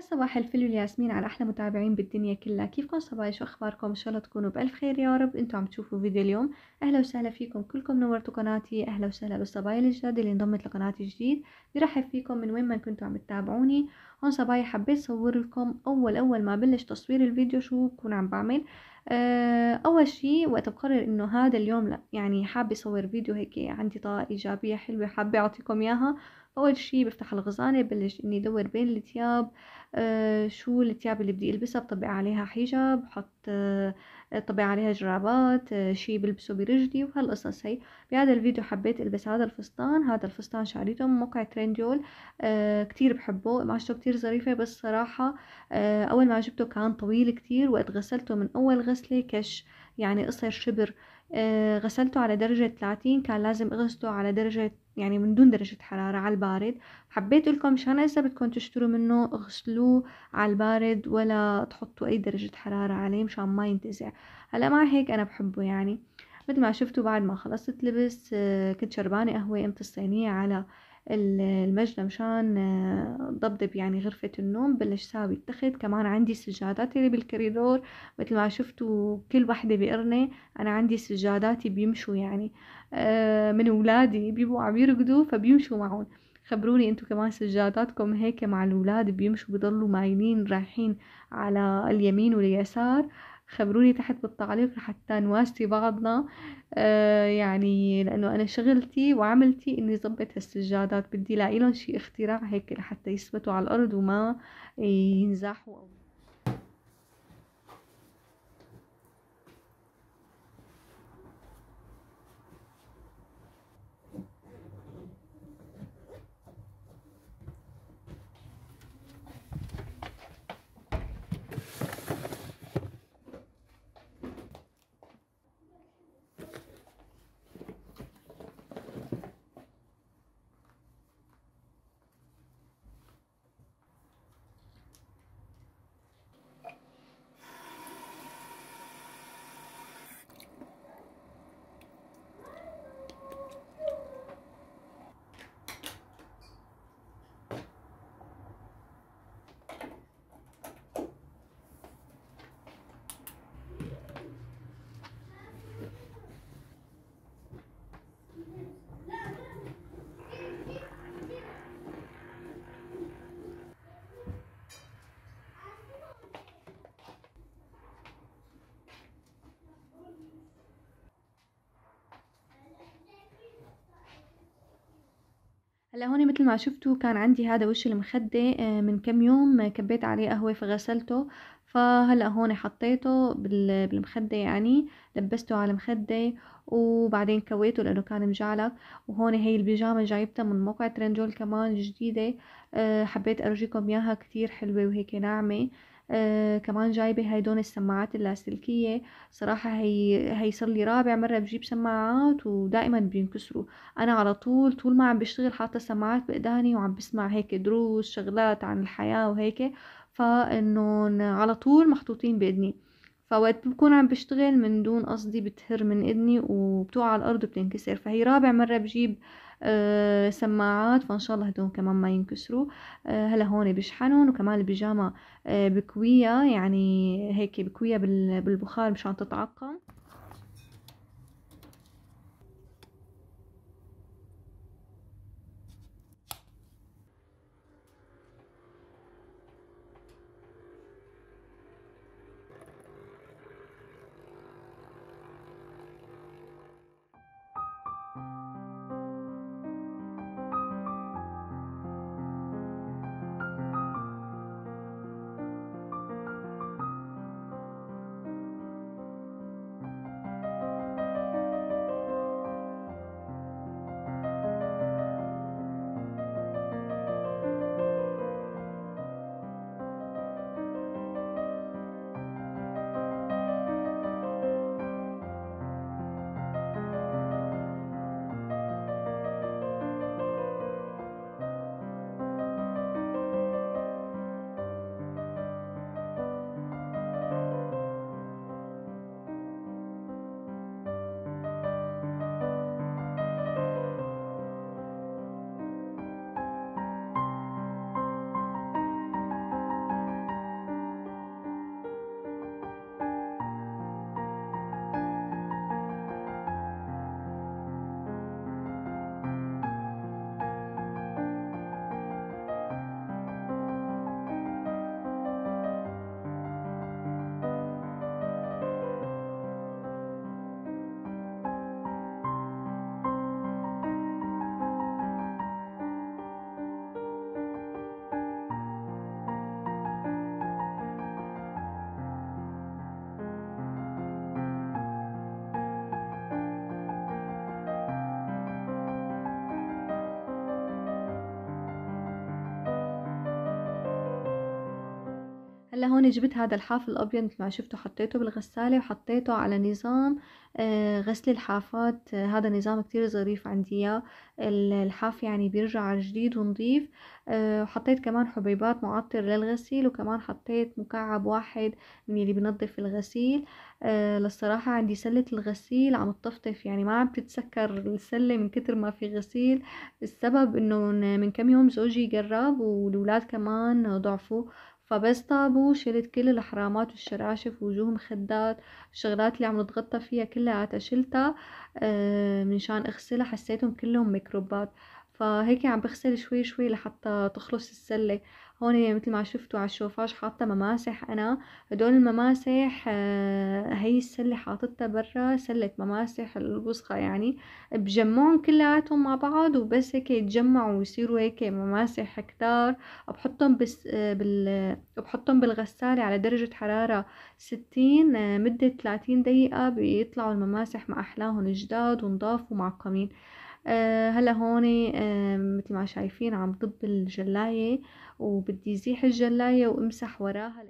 صباح الفل والياسمين على احلى متابعين بالدنيا كلها كيفكم صبايا شو اخباركم ان شاء الله تكونوا بالف خير يا رب انتم عم تشوفوا فيديو اليوم اهلا وسهلا فيكم كلكم نورتوا قناتي اهلا وسهلا بالصبايا الجداد اللي انضمت لقناتي الجديد برحب فيكم من وين ما كنتوا عم تتابعوني هون صبايا حبيت صور لكم اول اول ما بلش تصوير الفيديو شو بكون عم بعمل آه، اول شيء وقت بقرر انه هذا اليوم لا يعني حابه اصور فيديو هيك عندي طاقه ايجابيه حلوه حابه اعطيكم اياها اول شي بفتح الغزانة ببلش اني ادور بين التياب آه شو التياب اللي بدي البسها بطبق عليها حجاب بحط آه طبع عليها جرابات آه شي بلبسه برجلي وهالقصص هي بهذا الفيديو حبيت البس هذا الفستان هذا الفستان شاريته من موقع ترينديول آه كتير بحبه قماشته كتير ظريفة بس صراحة آه اول ما جبته كان طويل كتير وقت غسلته من اول غسلة كش يعني قصر شبر آه غسلته على درجة 30 كان لازم اغسله على درجة يعني من دون درجة حرارة على البارد حبيت لكم مشان إذا بدكم تشتروا منه اغسلوه على البارد ولا تحطوا أي درجة حرارة عليه مشان ما ينتزع هلا مع هيك أنا بحبه يعني مثل ما شفتوا بعد ما خلصت لبس آه، كنت شربانة قهوة قمت الصينية على المجنة مشان آه، ضبضب يعني غرفة النوم بلش ساوي التخت كمان عندي سجاداتي اللي بالكريدور مثل ما شفتوا كل وحدة بقرنة أنا عندي سجاداتي بيمشوا يعني آه، من ولادي بيبقوا عم يرقدوا فبيمشوا معهم خبروني انتو كمان سجاداتكم هيك مع الولاد بيمشوا بيضلوا مايلين رايحين على اليمين واليسار خبروني تحت بالتعليق حتى نواسي بعضنا آه، يعني لانه انا شغلتي وعملتي اني ظبط هالسجادات بدي لاقي لهم شي اختراع هيك لحتى يثبتوا على الارض وما ينزاحوا او هلا هون مثل ما شفتوا كان عندي هذا وش المخدة آه، من كم يوم آه، كبيت عليه قهوة فغسلته فهلا هون حطيته بالمخدة يعني لبسته على المخدة وبعدين كويته لأنه كان مجعلق وهون هي البيجامة جايبتها من موقع ترنجول كمان جديدة آه، حبيت أرجيكم إياها كتير حلوة وهيك ناعمة آه، كمان جايبة هيدون السماعات اللاسلكية صراحة هي هي صار لي رابع مرة بجيب سماعات ودائما بينكسروا أنا على طول طول ما عم بشتغل حاطة سماعات بإداني وعم بسمع هيك دروس شغلات عن الحياة وهيك فإنه على طول محطوطين بإدني فوقت بكون عم بشتغل من دون قصدي بتهر من اذني وبتوع على الارض بتنكسر فهي رابع مرة بجيب أه سماعات فان شاء الله هدول كمان ما ينكسروا أه هلا هون بشحنهم وكمان البيجامه أه بكويه يعني هيك بكويه بالبخار مشان تتعقم هلا هون جبت هذا الحاف الابيض مثل ما شفتوا حطيته بالغسالة وحطيته على نظام آه، غسل الحافات آه، هذا نظام كتير ظريف عندي اياه الحاف يعني بيرجع جديد ونظيف آه، وحطيت كمان حبيبات معطر للغسيل وكمان حطيت مكعب واحد من اللي بنظف الغسيل للصراحة عندي سلة الغسيل عم تطفطف يعني ما عم تتسكر السلة من كتر ما في غسيل السبب انه من كم يوم زوجي جرب والولاد كمان ضعفوا فبس طابوا شلت كل الحرامات والشراشف ووجوه مخدات الشغلات اللي عم نتغطى فيها كلها شلتها آه، منشان اغسلها حسيتهم كلهم ميكروبات فهيك عم بغسل شوي شوي لحتى تخلص السلة هون يعني مثل ما شفتوا على الشوفاج حاطة مماسح أنا هدول المماسح آه، هي السلة حاطتها برا سلة مماسح الوسخة يعني بجمعهم كلياتهم مع بعض وبس هيك يتجمعوا ويصيروا هيك مماسح كتار بحطهم بس آه، بال بحطهم بالغسالة على درجة حرارة ستين آه، مدة 30 دقيقة بيطلعوا المماسح مع أحلاهم جداد ونضاف ومعقمين آه، هلا هون مثل ما شايفين عم طب الجلاية وبدي زيح الجلاية وامسح وراها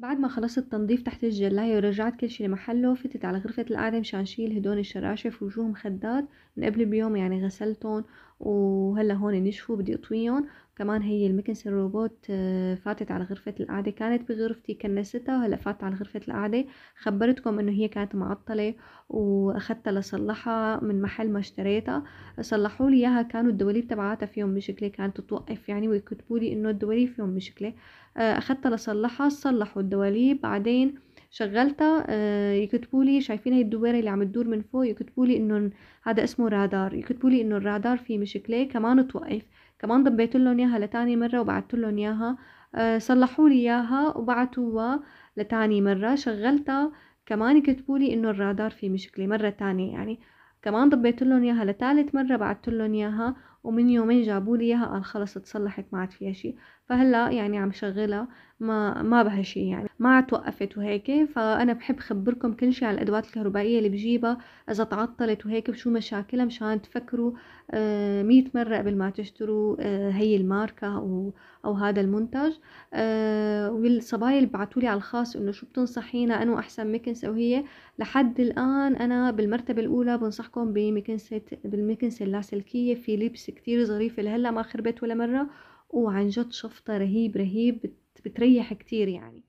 بعد ما خلصت التنظيف تحت الجلاية ورجعت كل شي لمحله فتت على غرفة القعدة مشان شيل هدول الشراشف وجوه مخدات من قبل بيوم يعني غسلتهم وهلا هون نشفوا بدي اطويهم كمان هي المكنسة الروبوت آه، فاتت على غرفة القعدة كانت بغرفتي كنستها وهلا فاتت على غرفة القعدة خبرتكم انه هي كانت معطلة واخدتها لصلحها من محل ما اشتريتها صلحوا لي اياها كانوا الدواليب تبعاتها فيهم مشكلة كانت توقف يعني ويكتبوا لي انه الدواليب فيهم مشكلة آه، اخدتها لصلحها صلحوا الدواليب بعدين شغلتها آه، يكتبوا لي شايفين هي الدويره اللي عم تدور من فوق يكتبوا لي انه هذا اسمه رادار يكتبوا لي انه الرادار فيه مشكله كمان توقف كمان ضبيت لهم اياها لتاني مره وبعثت لهم اياها آه، صلحوا لي اياها وبعتوها لتاني مره شغلتها كمان يكتبوا لي انه الرادار فيه مشكله مره تانية يعني كمان ضبيت لهم اياها لثالث مره بعثت لهم اياها ومن يومين جابوا لي اياها قال خلص اتصلحت ما عاد فيها شيء فهلا يعني عم شغلها ما ما بها شيء يعني ما توقفت وهيك فانا بحب خبركم كل شيء عن الادوات الكهربائيه اللي بجيبها اذا تعطلت وهيك بشو مشاكلها مشان تفكروا 100 آه، مره قبل ما تشتروا آه، هي الماركه او او هذا المنتج آه، والصبايا اللي بعتولي لي على الخاص انه شو بتنصحينا انو احسن مكنسه وهي لحد الان انا بالمرتبه الاولى بنصحكم بمكنسه بالمكنسه اللاسلكيه في لبس كتير ظريفه لهلا ما خربت ولا مره وعن جد شفطه رهيب رهيب بتريح كتير يعني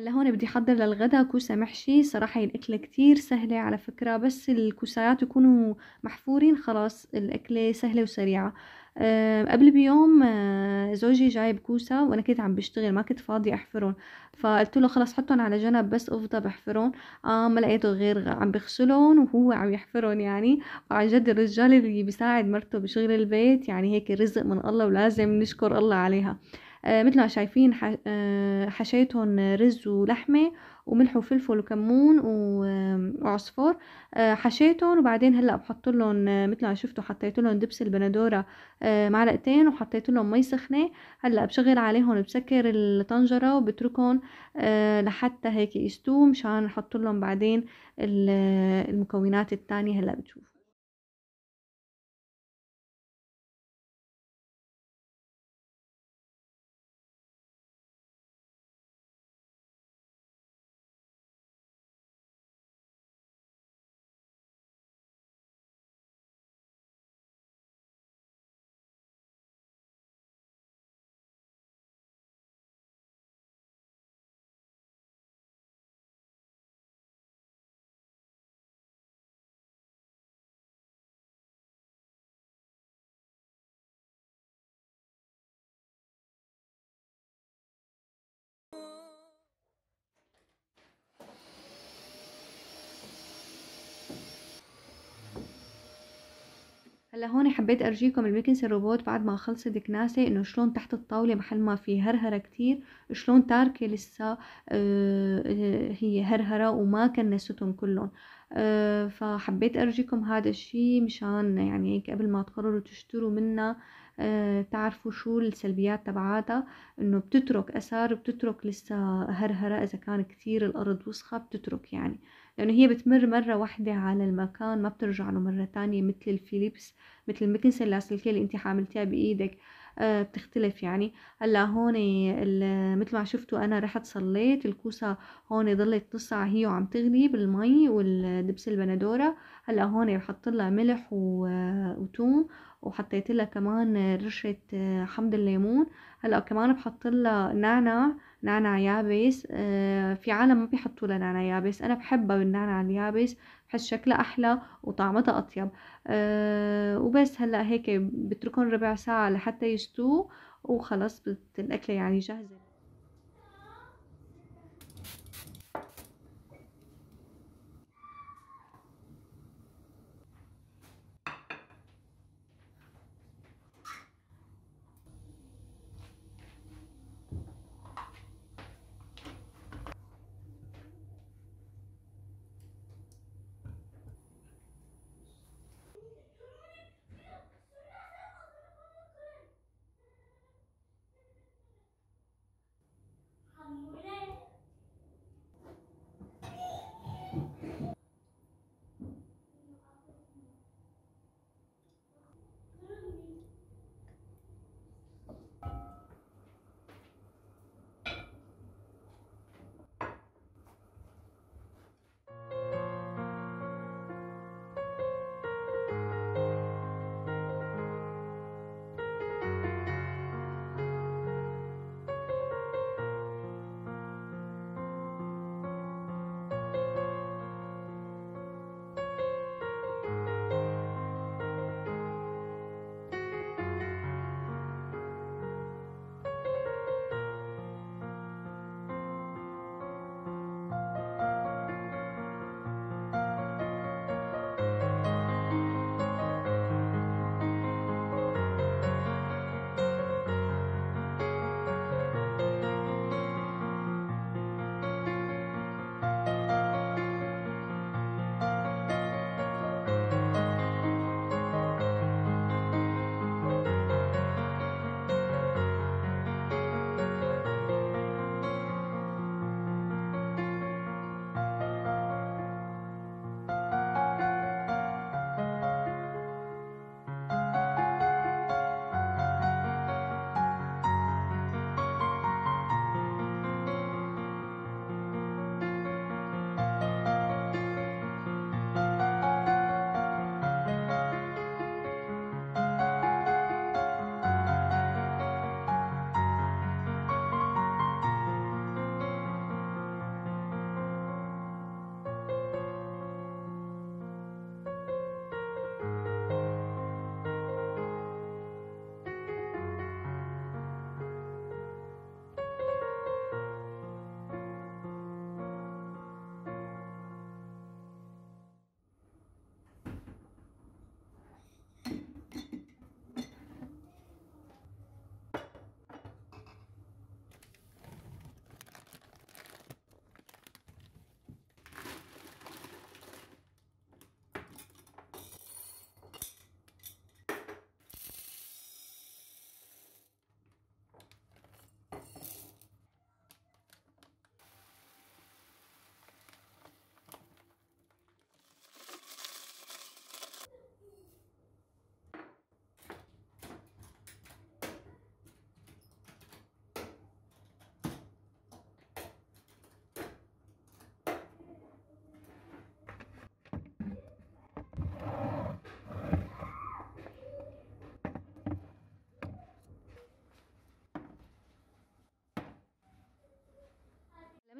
هلا هون بدي احضر للغدا كوسة محشي صراحة هي الأكلة كتير سهلة على فكرة بس الكوسات يكونوا محفورين خلاص الأكلة سهلة وسريعة أه قبل بيوم آه، زوجي جايب كوسة وأنا كنت عم بشتغل ما كنت فاضية أحفرهم فقلت له خلاص حطهم على جنب بس أفضى بحفرهم آه ما لقيته غير عم بغسلهم وهو عم يحفرهم يعني وعن جد الرجال اللي بيساعد مرته بشغل البيت يعني هيك رزق من الله ولازم نشكر الله عليها آه، مثل ما شايفين آه، حشيتهم رز ولحمة وملح وفلفل وكمون وعصفور آه، حشيتهم وبعدين هلا بحط لهم مثل ما شفتوا حطيت لهم دبس البندوره معلقتين وحطيت لهم مي سخنه هلا بشغل عليهم بسكر الطنجره وبتركهم لحتى هيك يستووا مشان نحط لهم بعدين المكونات الثانيه هلا بتشوف هلا هون حبيت ارجيكم المكنسه الروبوت بعد ما خلصت كناسه انه شلون تحت الطاوله محل ما في هرهره كتير شلون تاركه لسه آه، آه، هي هرهره وما كنستهم كلهم آه، فحبيت ارجيكم هذا الشيء مشان يعني قبل ما تقرروا تشتروا منها آه، تعرفوا شو السلبيات تبعاتها انه بتترك اثر بتترك لسه هرهره اذا كان كثير الارض وسخه بتترك يعني لانه هي بتمر مره واحده على المكان ما بترجع له مره تانية مثل الفيليبس مثل المكنسه اللاسلكيه اللي انت حاملتيها بايدك آه، بتختلف يعني هلا هون مثل ما شفتوا انا رحت صليت الكوسه هون ضلت نص ساعه هي وعم تغلي بالمي والدبس البندوره هلا هون بحط لها ملح آه، وتوم وحطيت لها كمان رشة آه، حمض الليمون هلا كمان بحط لها نعنع نعنع يابس آه، في عالم ما بيحطوا لها نعنع يابس انا بحبها بالنعنع اليابس بحس شكلها احلى وطعمتها اطيب آه، وبس هلا هيك بتركهم ربع ساعة لحتى يستووا وخلص الاكلة يعني جاهزة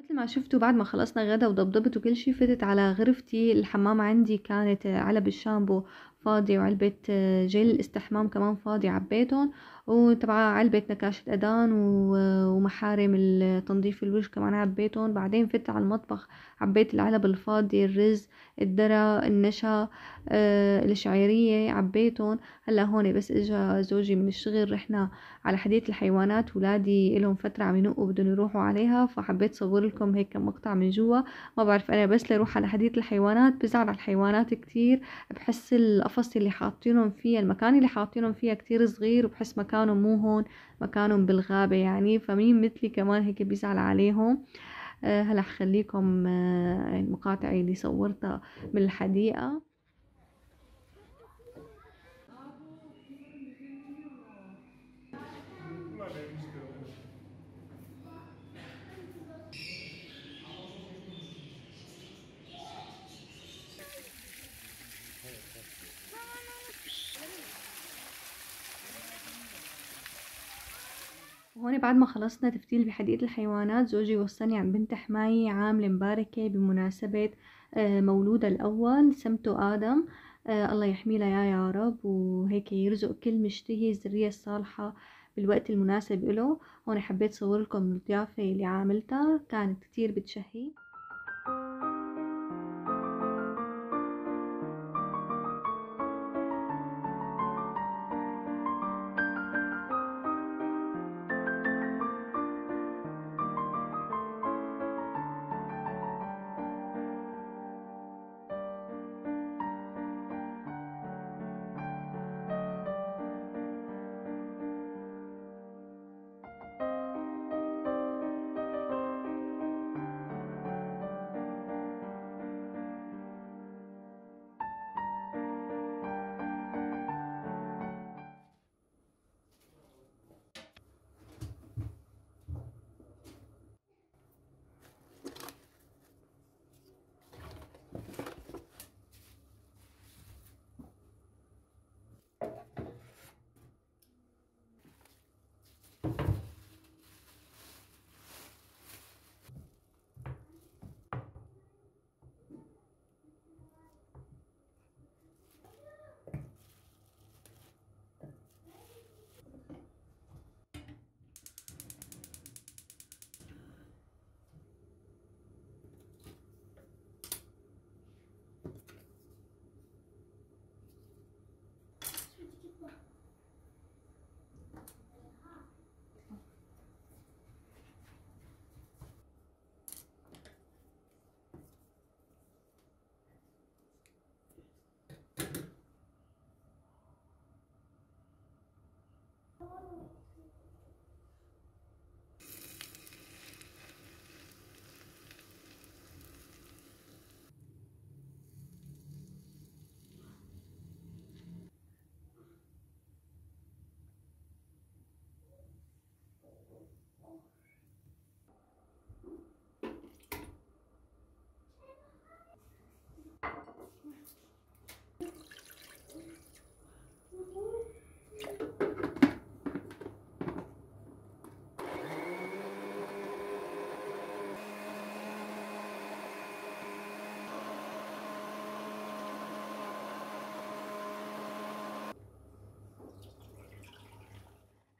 مثل ما شفتوا بعد ما خلصنا غدا وضبضبت وكل شيء فتت على غرفتي الحمام عندي كانت علب الشامبو فاضي وعلبة آه، جل الاستحمام كمان فاضي عبيتهم وتبع علبة نكاشة أدان ومحارم تنظيف الوجه كمان عبيتهم بعدين فت على المطبخ عبيت العلب الفاضي الرز الدرة النشا آه، الشعيرية عبيتهم هلا هون بس اجا زوجي من الشغل رحنا على حديث الحيوانات ولادي لهم فترة عم ينقوا بدهم يروحوا عليها فحبيت صور لكم هيك مقطع من جوا ما بعرف انا بس لروح على حديث الحيوانات بزعل على الحيوانات كتير بحس القفص اللي حاطينهم فيها المكان اللي حاطينهم فيها كتير صغير وبحس مكان مكانهم مو هون مكانهم بالغابة يعني فمين مثلي كمان هيك بيزعل عليهم آه، هلا خليكم آه، المقاطع اللي صورتها من الحديقة هون بعد ما خلصنا تفتيل بحديقة الحيوانات زوجي وصلني عن بنت حماية عاملة مباركة بمناسبة آه، مولودها الأول سمته آدم آه، الله يحميه يا يا رب وهيك يرزق كل مشتهي الذرية الصالحة بالوقت المناسب له هون حبيت صور لكم الضيافة اللي عاملتها كانت كتير بتشهي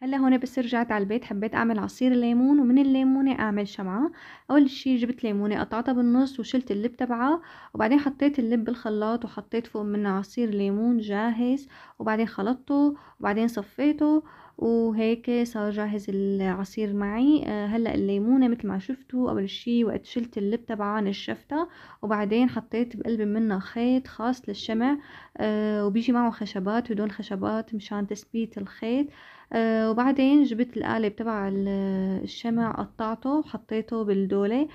هلا هون بس رجعت على البيت حبيت اعمل عصير ليمون ومن الليمونه اعمل شمعه اول شي جبت ليمونه قطعتها بالنص وشلت اللب تبعها وبعدين حطيت اللب بالخلاط وحطيت فوق منه عصير ليمون جاهز وبعدين خلطته وبعدين صفيته وهيك صار جاهز العصير معي آه، هلا الليمونه مثل ما شفتوا اول شي وقت شلت اللب تبعها نشفتها وبعدين حطيت بقلب منها خيط خاص للشمع آه، وبيجي معه خشبات ودون خشبات مشان تثبيت الخيط آه، وبعدين جبت القالب تبع الشمع قطعته وحطيته بالدولة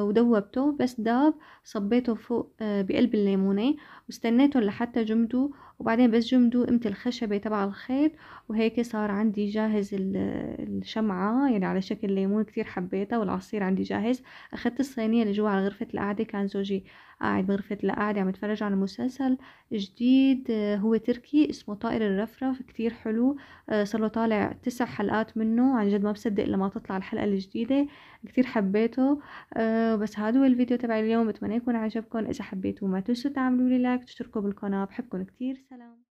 ودوبته بس داب صبيته فوق بقلب الليمونة واستنيتهم لحتى جمدوا وبعدين بس جمدوا قمت الخشبة تبع الخيط وهيك صار عندي جاهز الشمعة يعني على شكل ليمون كتير حبيتها والعصير عندي جاهز أخدت الصينية اللي جوا على غرفة القعدة كان زوجي قاعد بغرفة لا عم اتفرج على مسلسل جديد آه، هو تركي اسمه طائر الرفرف كتير حلو آه، صار له طالع تسع حلقات منه عن جد ما بصدق لما تطلع الحلقة الجديدة كتير حبيته آه، بس هذا هو الفيديو تبع اليوم بتمنى يكون عجبكم اذا حبيتوه ما تنسوا تعملوا لي لايك تشتركوا بالقناة بحبكم كتير سلام